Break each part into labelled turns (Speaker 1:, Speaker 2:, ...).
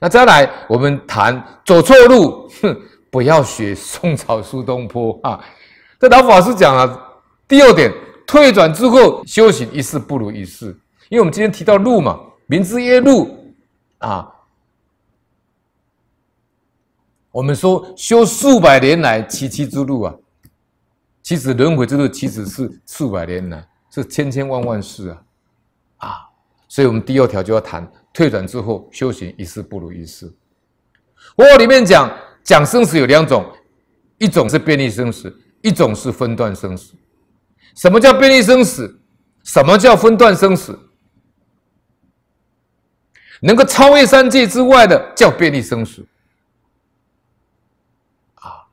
Speaker 1: 那再来我们谈走错路，哼，不要学宋朝苏东坡啊。这老法师讲啊，第二点，退转之后修行一事不如一事，因为我们今天提到路嘛，明知耶路啊，我们说修数百年来七七之路啊，其实轮回之路其实是数百年来，是千千万万世啊啊，所以我们第二条就要谈。退转之后，修行一事不如一事。我里面讲讲生死有两种，一种是便利生死，一种是分段生死。什么叫便利生死？什么叫分段生死？能够超越三界之外的叫便利生死。啊，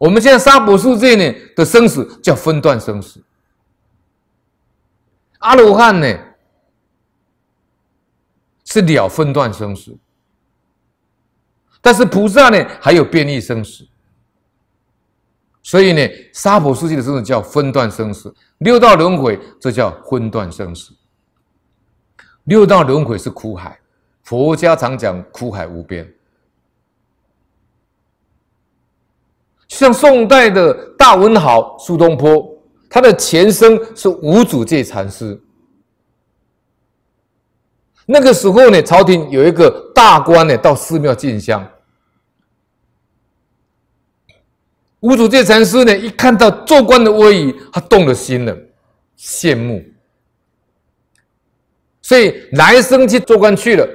Speaker 1: 我们现在沙婆树界呢的生死叫分段生死。阿罗汉呢？是了分段生死，但是菩萨呢，还有变异生死，所以呢，沙婆世界的生命叫分段生死，六道轮回这叫分段生死，六道轮回是苦海，佛家常讲苦海无边，像宋代的大文豪苏东坡，他的前身是五祖戒禅师。那个时候呢，朝廷有一个大官呢，到寺庙进香。五祖戒禅师呢，一看到做官的威仪，他动了心了，羡慕。所以，来生去做官去了？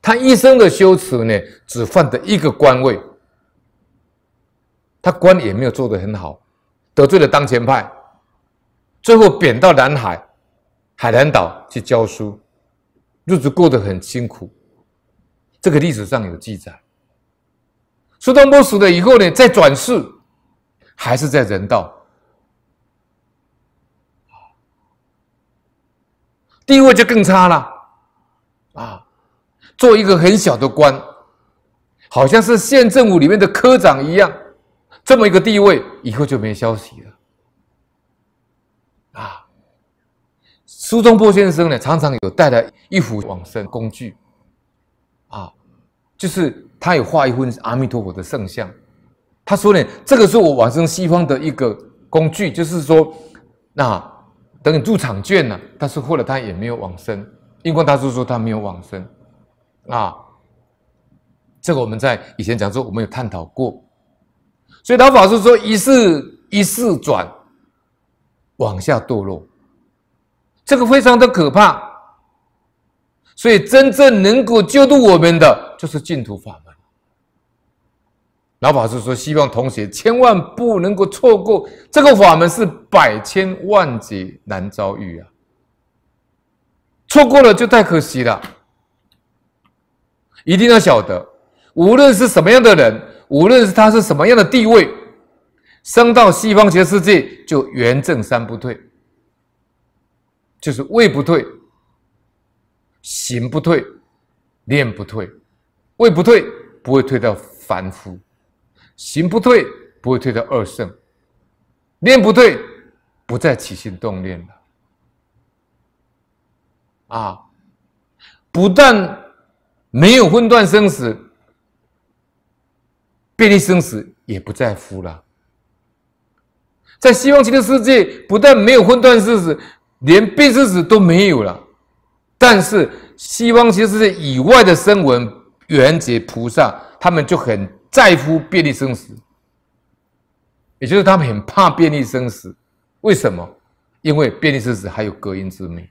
Speaker 1: 他一生的修持呢，只换得一个官位。他官也没有做得很好，得罪了当前派，最后贬到南海。海南岛去教书，日子过得很辛苦。这个历史上有记载。苏东坡死了以后呢，再转世还是在人道，地位就更差了啊！做一个很小的官，好像是县政府里面的科长一样，这么一个地位，以后就没消息了。苏东坡先生呢，常常有带来一幅往生工具，啊，就是他有画一幅阿弥陀佛的圣像。他说呢，这个是我往生西方的一个工具，就是说，那等你入场券呢，但是后来他也没有往生。印光大师说他没有往生，啊，这个我们在以前讲说，我们有探讨过。所以老法师说，一世一世转，往下堕落。这个非常的可怕，所以真正能够救度我们的就是净土法门。老法师说：“希望同学千万不能够错过这个法门，是百千万劫难遭遇啊！错过了就太可惜了。一定要晓得，无论是什么样的人，无论是他是什么样的地位，升到西方极世界就圆正三不退。”就是位不退，行不退，念不退。位不退不会退到凡夫，行不退不会退到二圣，念不退不再起心动念了。啊，不但没有混断生死，便利生死也不在乎了。在希望期的世界，不但没有混断生死。连变生子都没有了，但是西方其实是以外的声闻、缘觉、菩萨，他们就很在乎便利生死，也就是他们很怕便利生死。为什么？因为便利生死还有隔音之谜。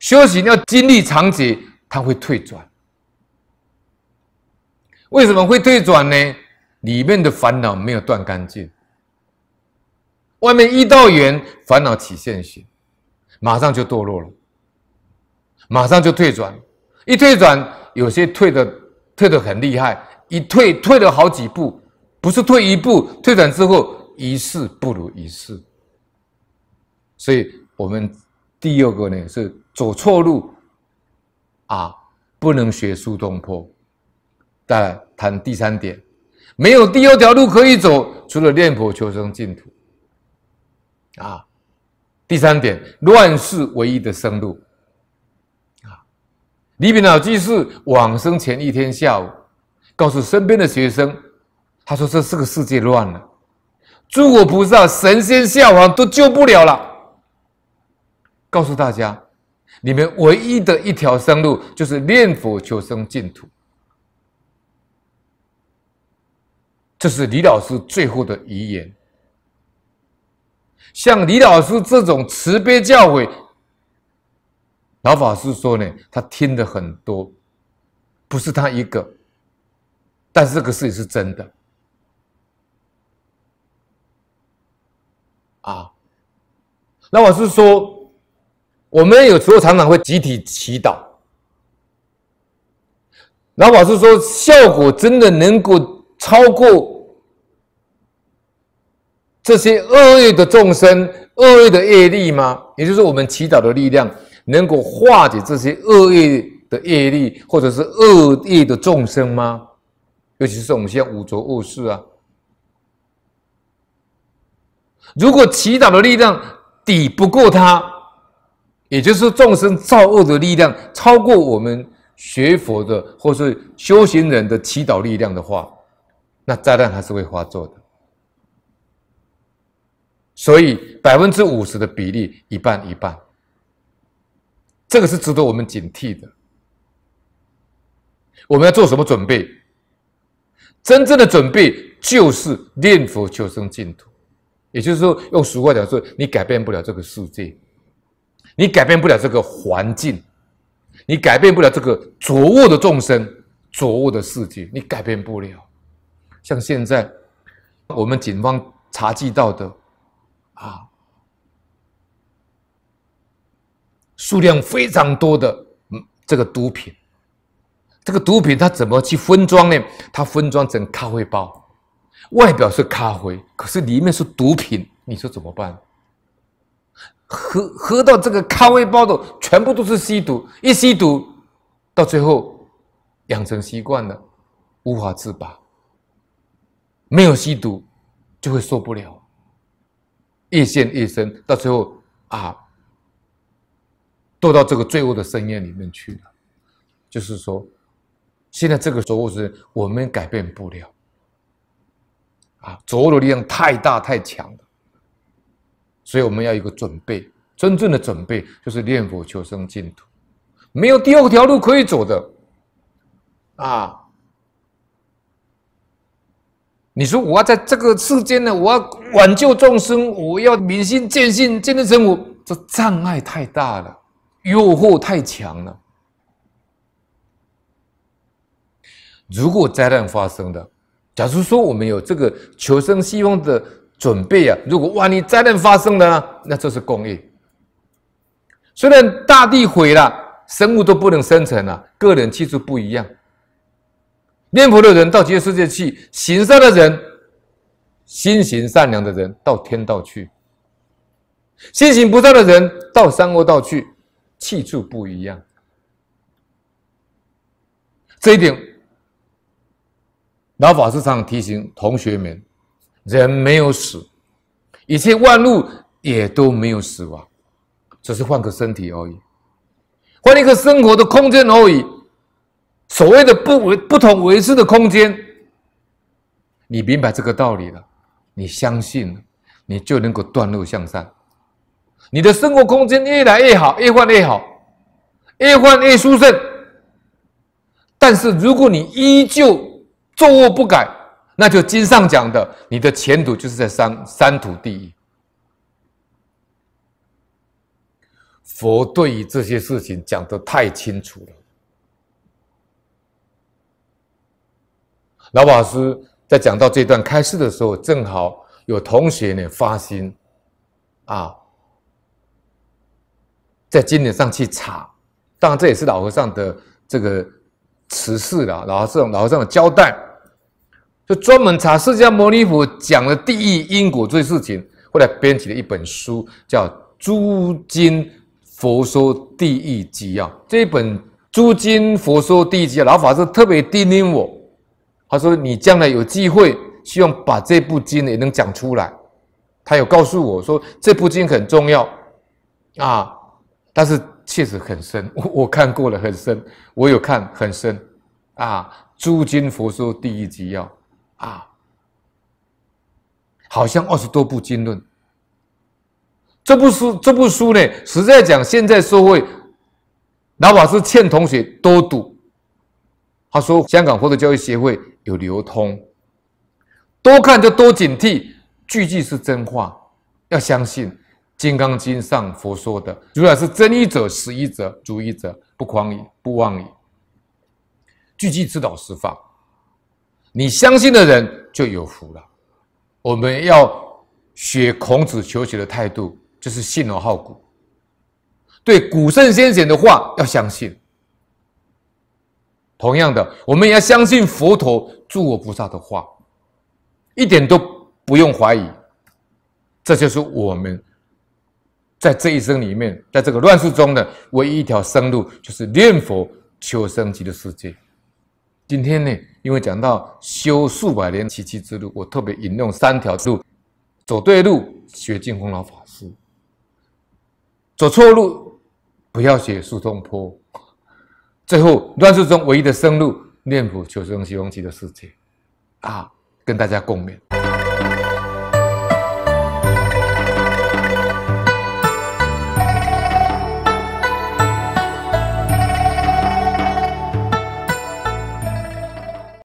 Speaker 1: 修行要经历长劫，他会退转。为什么会退转呢？里面的烦恼没有断干净。外面一到缘，烦恼起现行，马上就堕落了，马上就退转。一退转，有些退的退的很厉害，一退退了好几步，不是退一步，退转之后一世不如一世。所以，我们第二个呢是走错路，啊，不能学苏东坡。但谈第三点，没有第二条路可以走，除了念佛求生净土。啊，第三点，乱世唯一的生路。啊，李炳老居士往生前一天下午，告诉身边的学生，他说：“这这个世界乱了，诸佛菩萨、神仙、下凡都救不了了。”告诉大家，你们唯一的一条生路就是念佛求生净土。这是李老师最后的遗言。像李老师这种慈悲教诲，老法师说呢，他听的很多，不是他一个，但是这个事情是真的，啊，老法师说，我们有时候常常会集体祈祷，老法师说效果真的能够超过。这些恶业的众生、恶业的业力吗？也就是我们祈祷的力量能够化解这些恶业的业力，或者是恶业的众生吗？尤其是我们现在五浊恶世啊。如果祈祷的力量抵不过它，也就是众生造恶的力量超过我们学佛的或是修行人的祈祷力量的话，那灾难还是会发作的。所以百分之五十的比例，一半一半，这个是值得我们警惕的。我们要做什么准备？真正的准备就是念佛求生净土。也就是说，用俗话讲说，你改变不了这个世界，你改变不了这个环境，你改变不了这个浊恶的众生、浊恶的世界，你改变不了。像现在我们警方查缉到的。啊，数量非常多的这个毒品，这个毒品它怎么去分装呢？它分装成咖啡包，外表是咖啡，可是里面是毒品。你说怎么办？喝喝到这个咖啡包的全部都是吸毒，一吸毒到最后养成习惯了，无法自拔。没有吸毒就会受不了。越陷越深，到最后啊，堕到这个罪恶的深渊里面去了。就是说，现在这个浊候是我们改变不了，啊，浊恶的力量太大太强了，所以我们要一个准备，真正的准备就是念佛求生净土，没有第二条路可以走的，啊。你说我要在这个世间呢，我要挽救众生，我要明心见性，见地成我，这障碍太大了，诱惑太强了。如果灾难发生的，假如说我们有这个求生希望的准备啊，如果哇，你灾难发生了，那这是公益。虽然大地毁了，生物都不能生存了，个人技术不一样。念佛的人到极乐世界去，行善的人、心行善良的人到天道去，心行不善的人到三恶道去，去处不一样。这一点，老法师常提醒同学们：人没有死，一切万物也都没有死亡，只是换个身体而已，换一个生活的空间而已。所谓的不为不同维次的空间，你明白这个道理了，你相信了，你就能够断路向善，你的生活空间越来越好，越换越好，越换越舒胜。但是如果你依旧坐卧不改，那就经上讲的，你的前途就是在三三土地狱。佛对于这些事情讲的太清楚了。老法师在讲到这段开示的时候，正好有同学呢发心，啊，在经典上去查。当然，这也是老和尚的这个辞世了。老和尚老和尚的交代，就专门查释迦牟尼佛讲的第一因果这些事情。后来编辑了一本书，叫《诸经佛说第一辑》啊。这一本《诸经佛说第一集，老法师特别叮咛我。他说：“你将来有机会，希望把这部经也能讲出来。”他有告诉我说：“这部经很重要啊，但是确实很深。我 我看过了，很深。我有看很深啊，《诸经佛说第一集要》啊，好像二十多部经论。这部书，这部书呢，实在讲，现在社会，哪怕是欠同学多读。”他说：“香港佛教教育协会。”有流通，多看就多警惕。句句是真话，要相信《金刚经》上佛说的，如来是真一者，实一者，主一者，不狂也，不妄也。句句指导释放，你相信的人就有福了。我们要学孔子求学的态度，就是信而好古，对古圣先贤的话要相信。同样的，我们也要相信佛陀、诸佛菩萨的话，一点都不用怀疑。这就是我们在这一生里面，在这个乱世中的唯一一条生路，就是念佛求生极乐世界。今天呢，因为讲到修数百年奇迹之路，我特别引用三条路：走对路，学净空老法师；走错路，不要学苏东坡。最后，乱世中唯一的生路——念佛求生西方极乐世界，啊，跟大家共勉。